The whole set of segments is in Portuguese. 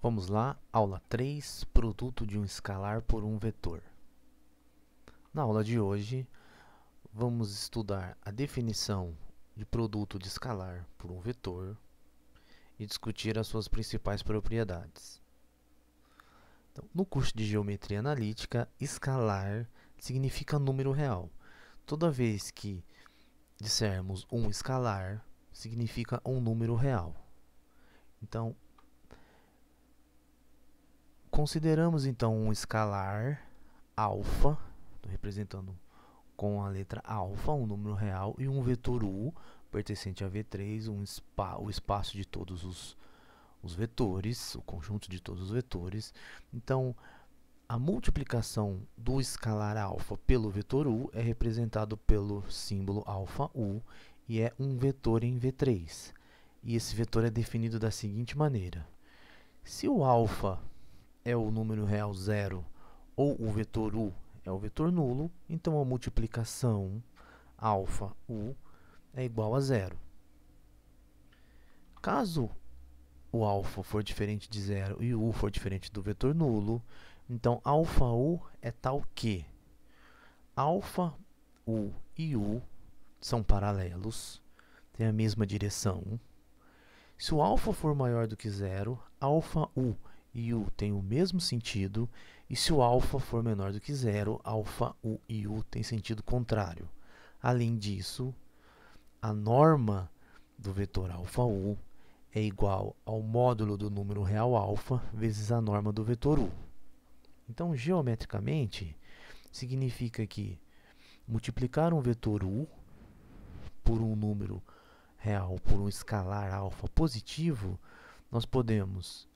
Vamos lá, aula 3, produto de um escalar por um vetor. Na aula de hoje, vamos estudar a definição de produto de escalar por um vetor e discutir as suas principais propriedades. Então, no curso de Geometria Analítica, escalar significa número real. Toda vez que dissermos um escalar, significa um número real. Então, Consideramos então um escalar alfa, representando com a letra alfa, um número real, e um vetor u, pertencente a V3, um spa, o espaço de todos os, os vetores, o conjunto de todos os vetores. Então, a multiplicação do escalar alfa pelo vetor u é representado pelo símbolo alfa u e é um vetor em V3. E esse vetor é definido da seguinte maneira. Se o alfa é o número real zero ou o vetor u é o vetor nulo, então a multiplicação alfa u é igual a zero. Caso o alfa for diferente de zero e u for diferente do vetor nulo, então alfa u é tal que alfa u e u são paralelos, têm a mesma direção. Se o alfa for maior do que zero, alfa u e U têm o mesmo sentido, e se o alfa for menor do que zero, alfa, U e U têm sentido contrário. Além disso, a norma do vetor alfa U é igual ao módulo do número real alfa vezes a norma do vetor U. Então, geometricamente, significa que multiplicar um vetor U por um número real, por um escalar alfa positivo, nós podemos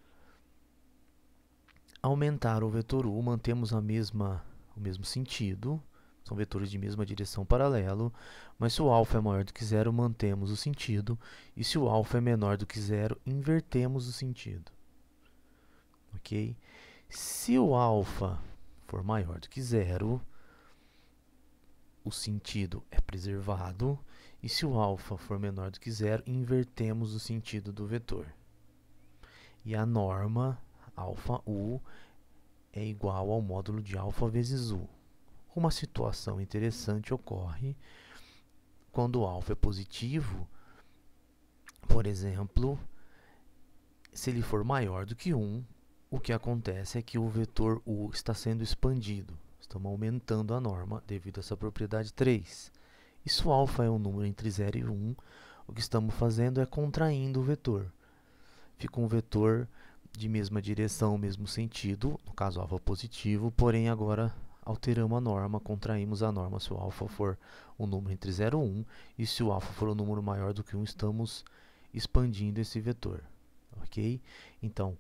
aumentar o vetor U, mantemos a mesma, o mesmo sentido, são vetores de mesma direção paralelo, mas se o alfa é maior do que zero, mantemos o sentido, e se o alfa é menor do que zero, invertemos o sentido. Ok? Se o alfa for maior do que zero, o sentido é preservado, e se o alfa for menor do que zero, invertemos o sentido do vetor. E a norma alfa U é igual ao módulo de alfa vezes U. Uma situação interessante ocorre quando o alfa é positivo, por exemplo, se ele for maior do que 1, o que acontece é que o vetor U está sendo expandido. Estamos aumentando a norma devido a essa propriedade 3. E se o alfa é um número entre 0 e 1, o que estamos fazendo é contraindo o vetor. Fica um vetor de mesma direção, mesmo sentido, no caso alfa positivo, porém agora alteramos a norma, contraímos a norma se o alfa for um número entre 0 e 1 e se o alfa for um número maior do que 1, estamos expandindo esse vetor, ok? Então,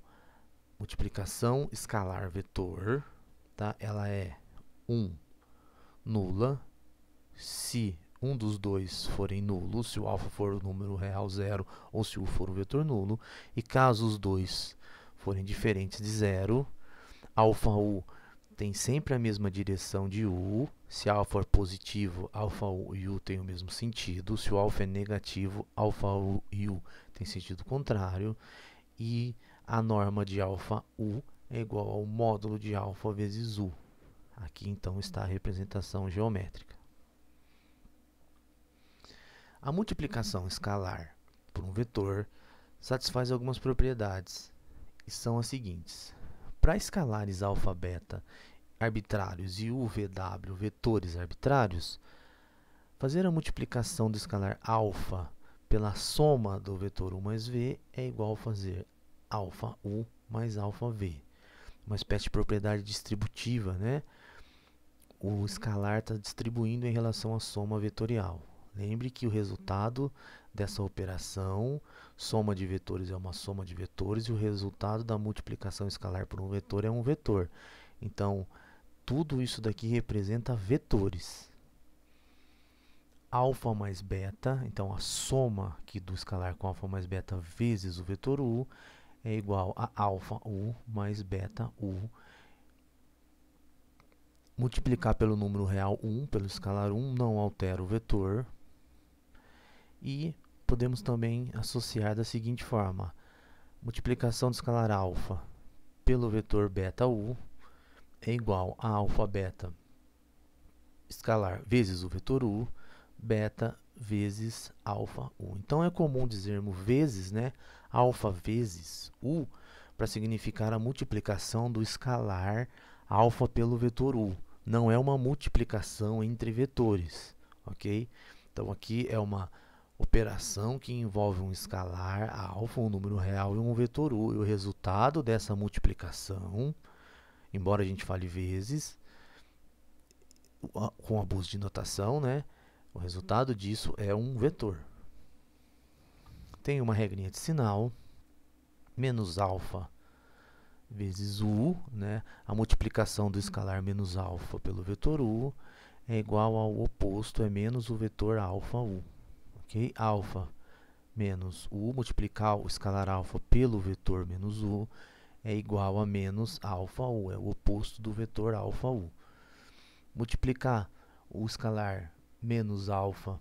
multiplicação escalar vetor, tá? ela é 1 nula se um dos dois forem nulos, se o alfa for o número real zero ou se o for o vetor nulo, e caso os dois forem diferentes de zero, alfa U tem sempre a mesma direção de U. Se alfa for positivo, alfa U e U têm o mesmo sentido. Se o alfa é negativo, alfa U e U têm sentido contrário. E a norma de alfa U é igual ao módulo de alfa vezes U. Aqui então está a representação geométrica. A multiplicação escalar por um vetor satisfaz algumas propriedades são as seguintes. Para escalares alfa, beta arbitrários e UVW vetores arbitrários, fazer a multiplicação do escalar alfa pela soma do vetor U mais V é igual a fazer alfa U mais alfa V. Uma espécie de propriedade distributiva, né? O escalar está distribuindo em relação à soma vetorial. Lembre que o resultado dessa operação, soma de vetores é uma soma de vetores e o resultado da multiplicação escalar por um vetor é um vetor. Então, tudo isso daqui representa vetores. Alfa mais beta, então a soma aqui do escalar com alfa mais beta vezes o vetor U é igual a alfa U mais beta U. Multiplicar pelo número real 1, pelo escalar 1, não altera o vetor, e podemos também associar da seguinte forma: multiplicação do escalar alfa pelo vetor beta u é igual a alfa beta escalar vezes o vetor u beta vezes alfa u. Então é comum dizermos vezes, né, alfa vezes u para significar a multiplicação do escalar alfa pelo vetor u. Não é uma multiplicação entre vetores, OK? Então aqui é uma operação que envolve um escalar alfa, um número real e um vetor U. E o resultado dessa multiplicação, embora a gente fale vezes, com abuso de notação, né? O resultado disso é um vetor. Tem uma regrinha de sinal, menos alfa vezes U, né? A multiplicação do escalar menos alfa pelo vetor U é igual ao oposto, é menos o vetor alfa U ok? Alfa menos u, multiplicar o escalar alfa pelo vetor menos u, é igual a menos alfa u, é o oposto do vetor alfa u. Multiplicar o escalar menos alfa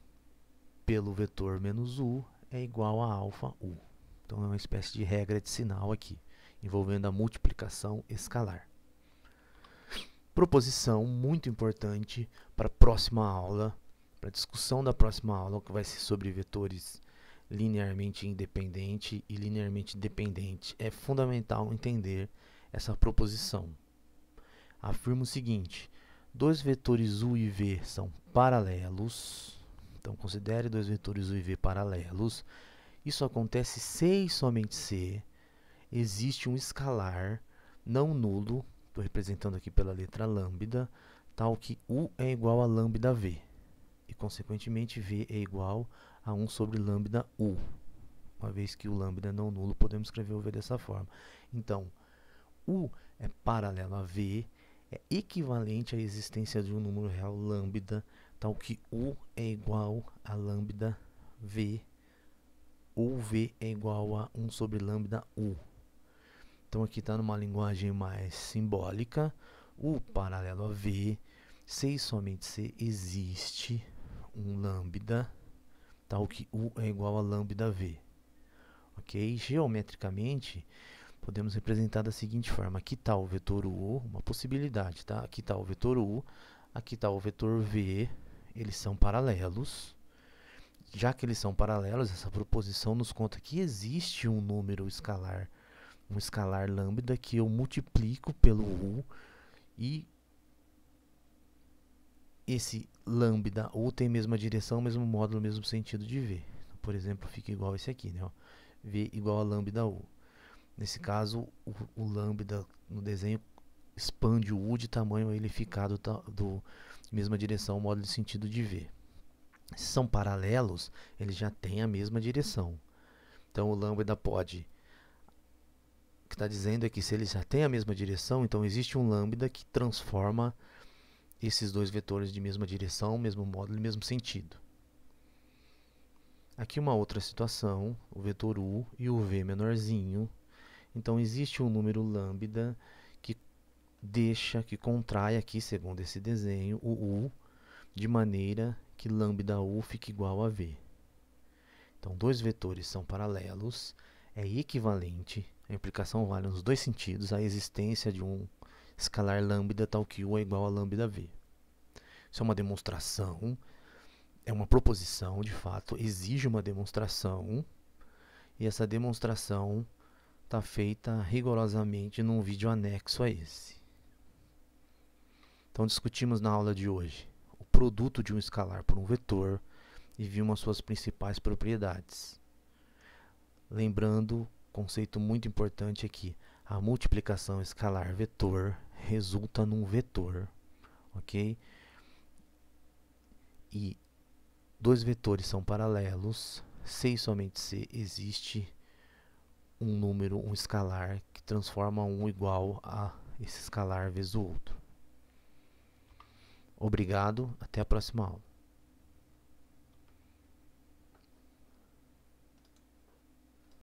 pelo vetor menos u é igual a alfa u. Então é uma espécie de regra de sinal aqui, envolvendo a multiplicação escalar. Proposição muito importante para a próxima aula para a discussão da próxima aula, que vai ser sobre vetores linearmente independente e linearmente dependente, é fundamental entender essa proposição. Afirma o seguinte: dois vetores u e v são paralelos. Então, considere dois vetores u e v paralelos. Isso acontece se e somente se existe um escalar não nulo, estou representando aqui pela letra lambda, tal que u é igual a lambda v. Consequentemente, V é igual a 1 sobre lambda U. Uma vez que o lambda é não nulo, podemos escrever o V dessa forma. Então, U é paralelo a V, é equivalente à existência de um número real lambda, tal que U é igual a lambda V, ou V é igual a 1 sobre lambda U. Então aqui está numa linguagem mais simbólica, U paralelo a V, se e somente se existe, um lambda tal tá? que U é igual a lambda V. Ok? Geometricamente, podemos representar da seguinte forma. Aqui está o vetor U, uma possibilidade, tá? Aqui está o vetor U, aqui está o vetor V, eles são paralelos. Já que eles são paralelos, essa proposição nos conta que existe um número escalar, um escalar lambda que eu multiplico pelo U e esse lambda ou tem a mesma direção, mesmo módulo, mesmo sentido de V. Por exemplo, fica igual esse aqui, né? v igual a lambda U. Nesse caso, o, o lambda no desenho expande o U de tamanho ele ficar do, do mesma direção, módulo de sentido de V. Se são paralelos, eles já têm a mesma direção. Então o lambda pode o que está dizendo é que se ele já tem a mesma direção, então existe um lambda que transforma esses dois vetores de mesma direção, mesmo módulo e mesmo sentido. Aqui uma outra situação, o vetor u e o v menorzinho. Então existe um número lambda que deixa, que contrai aqui, segundo esse desenho, o u, de maneira que lambda u fique igual a v. Então dois vetores são paralelos, é equivalente, a implicação vale nos dois sentidos, a existência de um escalar lambda tal que u é igual a lambda v. Isso é uma demonstração, é uma proposição, de fato, exige uma demonstração. E essa demonstração está feita rigorosamente num vídeo anexo a esse. Então discutimos na aula de hoje o produto de um escalar por um vetor e vimos suas principais propriedades. Lembrando, conceito muito importante aqui, a multiplicação escalar vetor resulta num vetor, ok? e dois vetores são paralelos, e somente se existe um número, um escalar, que transforma um igual a esse escalar vezes o outro. Obrigado, até a próxima aula.